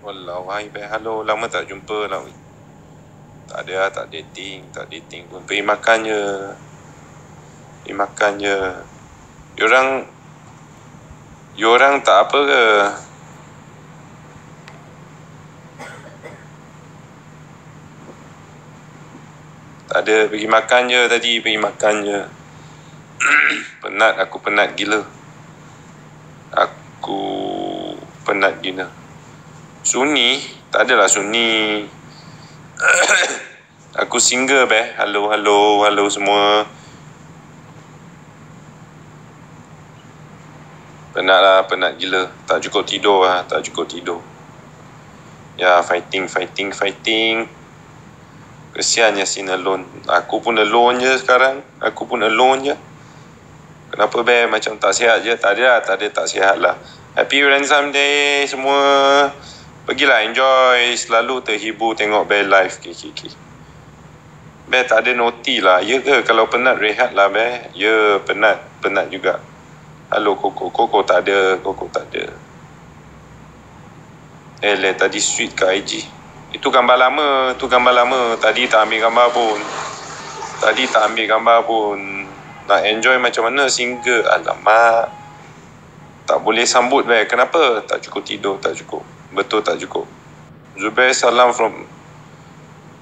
Walau hai baik halo Lama tak jumpa lah Tak ada lah, tak dating Tak dating pun Pergi makan je Pergi makan je Diorang orang tak apa ke Tak ada pergi makan je tadi Pergi makan je Penat aku penat gila Aku Penat gila Sunni tak adalah Sunni aku single be hello hello hello semua penat lah penat gila tak cukup tidur lah tak cukup tidur ya fighting fighting fighting kesiannya sin alone aku pun alone je sekarang aku pun alone je kenapa be macam tak sihat je tak ada lah tak ada tak sihat lah happy ransom day semua Pergilah enjoy selalu terhibur tengok bear live ke ke ke. Bear tak ada noti lah. Ya ke kalau penat rehat lah bear. Ya penat. Penat juga. Halo Koko. Koko tak ada. Koko tak ada. Eh leh tadi sweet ke IG. Itu gambar lama. Itu gambar lama. Tadi tak ambil gambar pun. Tadi tak ambil gambar pun. Nak enjoy macam mana single. Alamak. Tak boleh sambut bear. Kenapa? Tak cukup tidur. Tak cukup betul tak cukup. Zubair salam from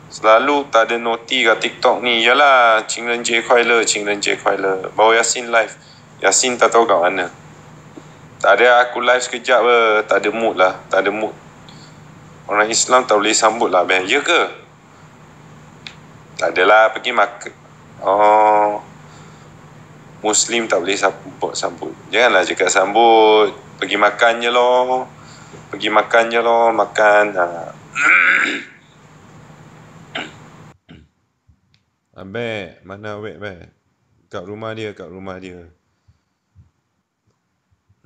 selalu tak ada noti kat TikTok ni. Yalah, Ching Ren Jie Kuai Le, Ching Ren Jie Kuai Le. Bawa Yasin live. Yasin tak tahu kat mana. Tak ada aku live sekejap ke, tak ada mood lah, tak ada mood. Orang Islam tak boleh sambut lah, ben. Ya ke? Tak adalah, pergi makan. Oh, Muslim tak boleh sambut, sambut. Janganlah cakap sambut. Pergi makan je loh pergi makan je lo makan uh. Ha. abe mana abe abe kat rumah dia kat rumah dia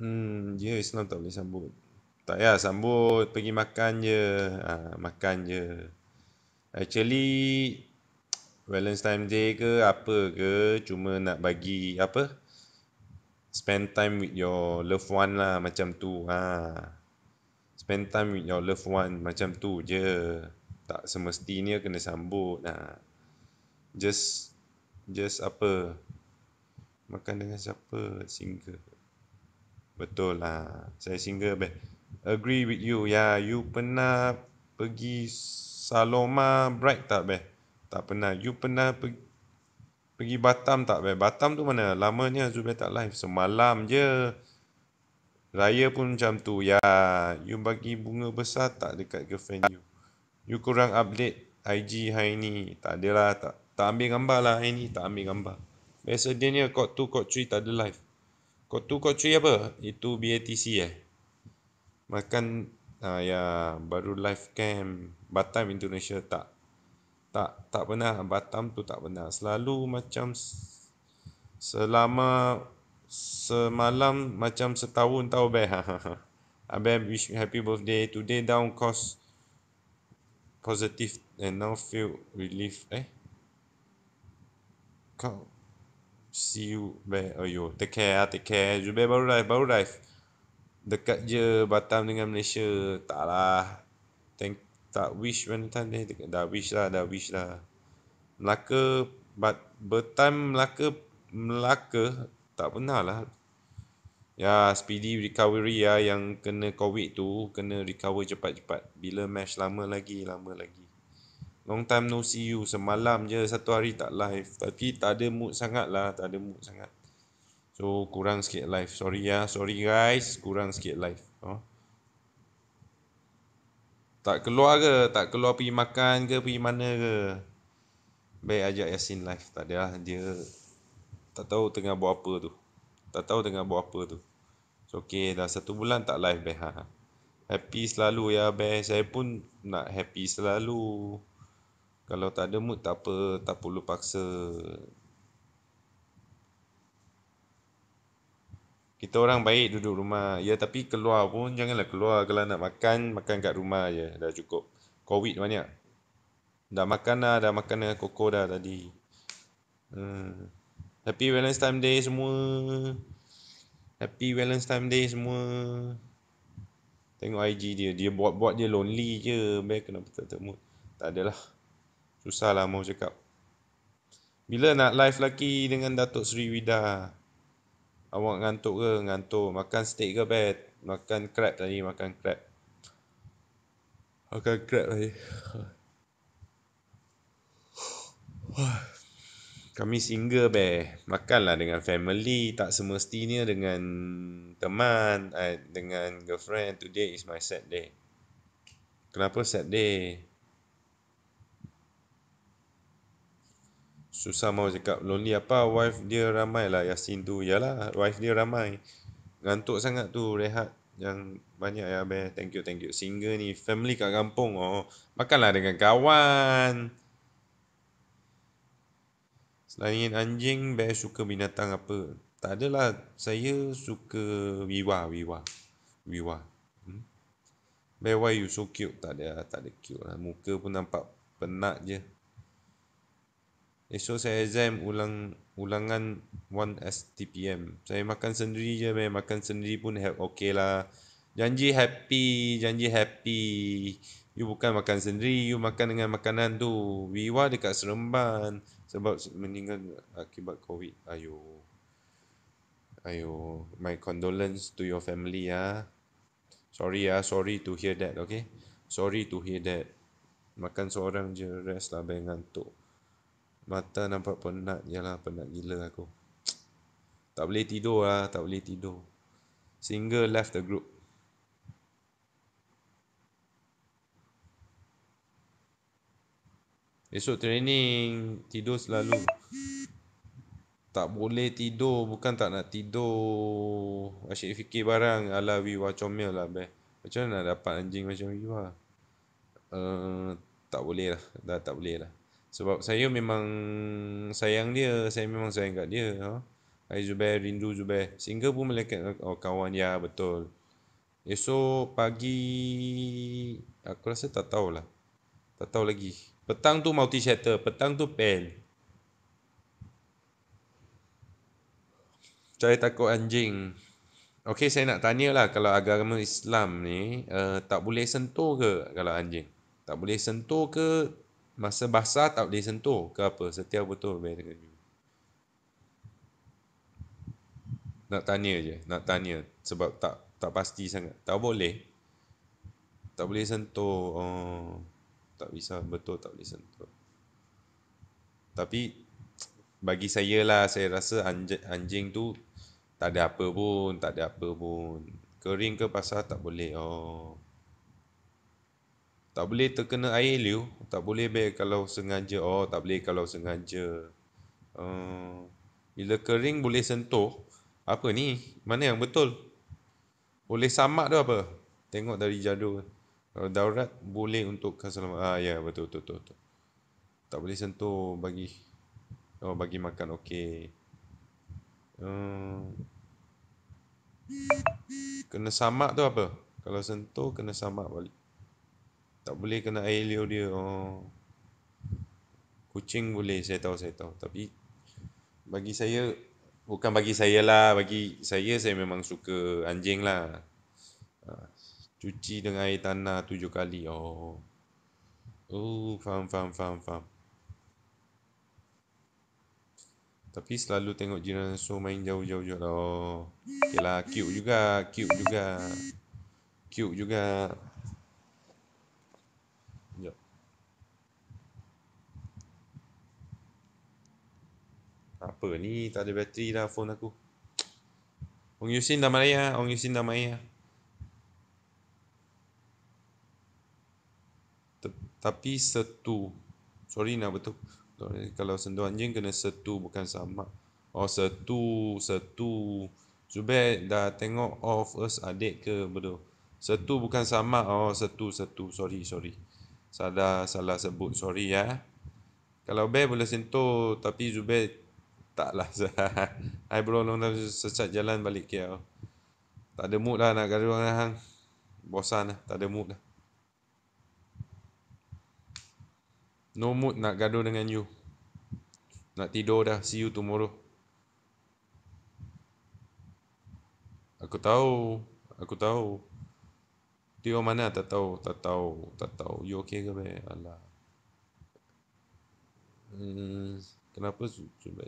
hmm dia Islam tak boleh sambut tak ya sambut pergi makan je uh, makan je actually Valentine's Day ke apa ke cuma nak bagi apa spend time with your loved one lah macam tu ha spend time with your loved one macam tu je tak semestinya kena sambut nah ha. just just apa makan dengan siapa single betul lah saya single be agree with you ya yeah, you pernah pergi Saloma Bright tak be tak pernah you pernah pergi pergi Batam tak be Batam tu mana lamanya Zubair tak live semalam je Raya pun macam tu. Ya, you bagi bunga besar tak dekat girlfriend you? You kurang update IG hari ni. Tak adalah. Tak, tak ambil gambar lah hari ni. Tak ambil gambar. Biasa dia ni kot tu kot cuy tak ada live. Kot tu kot cuy apa? Itu BATC eh. Makan uh, ya baru live cam Batam Indonesia tak tak tak pernah Batam tu tak pernah selalu macam selama semalam macam setahun tau be. Abe wish me happy birthday. Today down cause positive and now feel relief. Eh, kau see you be. Ayo, take care, ah, take care. Jube baru live, baru live. Dekat je Batam dengan Malaysia. taklah. Thank, tak wish Valentine Day. Dah wish lah, dah wish lah. Melaka, but, Batam Melaka, Melaka, tak pernah lah. Ya, speedy recovery ya yang kena covid tu kena recover cepat-cepat. Bila match lama lagi, lama lagi. Long time no see you. Semalam je satu hari tak live. Tapi tak ada mood sangat lah. Tak ada mood sangat. So, kurang sikit live. Sorry ya. Sorry guys. Kurang sikit live. Oh. Tak keluar ke? Tak keluar pergi makan ke? Pergi mana ke? Baik ajak Yasin live. Tak ada lah. Dia tak tahu tengah buat apa tu. Tak tahu tengah buat apa tu. So, okay, dah satu bulan tak live, Beh. Ha, ha. Happy selalu ya, Beh. Saya pun nak happy selalu. Kalau tak ada mood, tak apa. Tak perlu paksa. Kita orang baik duduk rumah. Ya, tapi keluar pun janganlah keluar. Kalau nak makan, makan kat rumah je. Dah cukup. Covid banyak. Dah makan lah. Dah makan dengan koko dah tadi. Hmm. Happy Valentine's Day semua. Happy Valentine's Day semua. Tengok IG dia. Dia buat-buat dia lonely je. Baik kenapa tak temu. Tak adalah. lah mau cakap. Bila nak live lagi dengan Datuk Sri Wida? Awak ngantuk ke? Ngantuk. Makan steak ke, Bet? Makan crab tadi. Makan crab. Makan crab tadi. Wah kami single be makanlah dengan family tak semestinya dengan teman eh, dengan girlfriend today is my sad day kenapa sad day susah mau cakap lonely apa wife dia ramai lah Yasin tu yalah wife dia ramai ngantuk sangat tu rehat yang banyak ya be thank you thank you single ni family kat kampung oh makanlah dengan kawan Selain anjing, bear suka binatang apa? Tak adalah. Saya suka Wiwa. Wiwa. Wiwa. Hmm? Bear, why you so cute? Tak ada. Tak ada cute lah. Muka pun nampak penat je. Esok saya exam ulang ulangan 1 STPM. Saya makan sendiri je. Bear makan sendiri pun help. okay lah. Janji happy. Janji happy. You bukan makan sendiri. You makan dengan makanan tu. Wiwa dekat Seremban. Seremban sebab meninggal akibat COVID. Ayo. Ayo, my condolence to your family ya. Sorry ya, sorry to hear that, okay? Sorry to hear that. Makan seorang je, rest lah, bayang ngantuk. Mata nampak penat, ya lah, penat gila aku. Tak boleh tidur lah, tak boleh tidur. Single left the group. Esok training Tidur selalu Tak boleh tidur Bukan tak nak tidur Asyik fikir barang Alah Viva comel lah be. Macam mana nak dapat anjing macam Viva uh, eh, Tak boleh lah Dah tak boleh lah Sebab saya memang Sayang dia Saya memang sayang kat dia huh? Ha. Hai Zubair, rindu Zubair Sehingga pun melekat Oh kawan, ya betul Esok pagi Aku rasa tak tahulah tak tahu lagi. Petang tu multi shatter, petang tu pen. Saya takut anjing. Okey, saya nak tanya lah kalau agama Islam ni uh, tak boleh sentuh ke kalau anjing? Tak boleh sentuh ke masa basah tak boleh sentuh ke apa? Setiap betul berbeza. Nak tanya je, nak tanya sebab tak tak pasti sangat. Tak boleh. Tak boleh sentuh. Oh tak bisa betul tak boleh sentuh. Tapi bagi saya lah saya rasa anjing, anjing tu tak ada apa pun, tak ada apa pun. Kering ke pasal tak boleh. Oh. Tak boleh terkena air liu, tak boleh be kalau sengaja. Oh, tak boleh kalau sengaja. Oh. Bila kering boleh sentuh, apa ni? Mana yang betul? Boleh samak tu apa? Tengok dari jadual. Kalau daurat boleh untuk keselamatan. Ah, ya betul, betul betul betul. Tak boleh sentuh bagi oh, bagi makan okey. Hmm. Kena samak tu apa? Kalau sentuh kena samak balik. Tak boleh kena air liur dia. Oh. Kucing boleh, saya tahu, saya tahu. Tapi bagi saya, bukan bagi saya lah. Bagi saya, saya memang suka anjing lah. Ah. Cuci dengan air tanah tujuh kali. Oh. Oh, faham, faham, faham, faham. Tapi selalu tengok jiran so main jauh-jauh jauh. Oh. Okay lah, cute juga. Cute juga. Cute juga. Apa ni? Tak ada bateri dah phone aku. Ong Yusin dah maya. Ong Yusin dah maya. tapi setu sorry nak betul kalau sendu anjing kena setu bukan sama oh setu setu Zubair dah tengok of us adik ke betul setu bukan sama oh setu setu sorry sorry salah salah sebut sorry ya kalau bear boleh sentuh tapi Zubair taklah I bro long dah sesat jalan balik KL ya? tak ada mood lah nak gaduh dengan hang bosan lah tak ada mood lah No mood nak gaduh dengan you. Nak tidur dah. See you tomorrow. Aku tahu. Aku tahu. Dia mana tak tahu. Tak tahu. Tak tahu. You okay ke baik? Alah. Hmm, kenapa cuba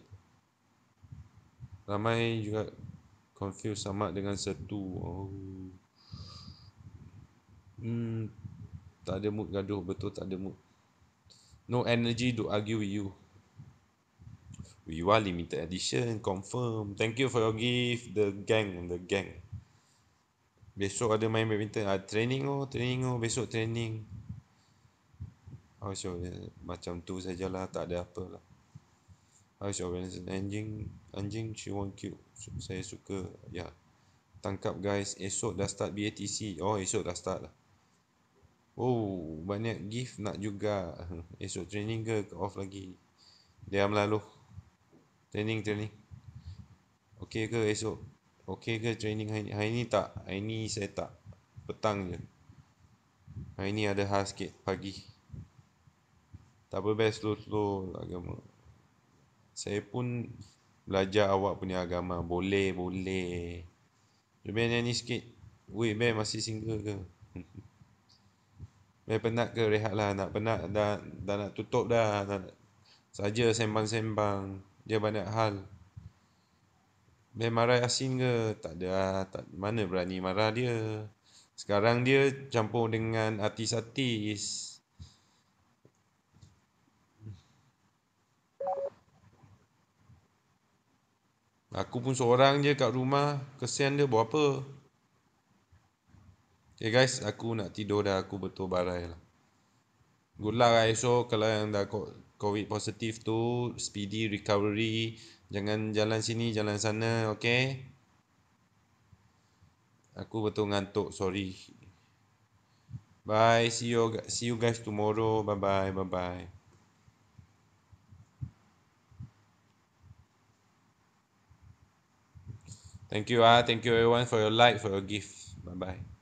Ramai juga confuse sama dengan satu. Oh. Hmm, tak ada mood gaduh betul tak ada mood no energy to argue with you. We are limited edition, confirm. Thank you for your gift, the gang, the gang. Besok ada main badminton, ah, training oh, training oh, besok training. How's your macam tu sajalah, tak ada apa lah. How's your Wednesday? Anjing, anjing, she want cute. So, saya suka, ya. Yeah. Tangkap guys, esok dah start BATC. Oh, esok dah start lah. Oh, banyak gift nak juga. Esok training ke, off lagi. dia lalu. Training, training. Okey ke esok? Okey ke training hari ni? Hari ni tak. Hari ni saya tak. Petang je. Hari ni ada hal sikit pagi. Tak apa best slow slow agama. Saya pun belajar awak punya agama. Boleh, boleh. Cuba ni sikit. Weh, bear masih single ke? Biar penat ke rehat lah Nak penat dah, dah nak tutup dah Saja sembang-sembang Dia banyak hal Biar marah Yasin ke? Tak ada lah. tak, Mana berani marah dia Sekarang dia campur dengan artis-artis Aku pun seorang je kat rumah Kesian dia buat apa Okay eh, guys, aku nak tidur dah aku betul barai lah. Good luck lah esok kalau yang dah COVID positif tu, speedy recovery. Jangan jalan sini, jalan sana, okay? Aku betul ngantuk, sorry. Bye, see you, see you guys tomorrow. Bye bye, bye bye. Thank you ah, thank you everyone for your like, for your gift. Bye bye.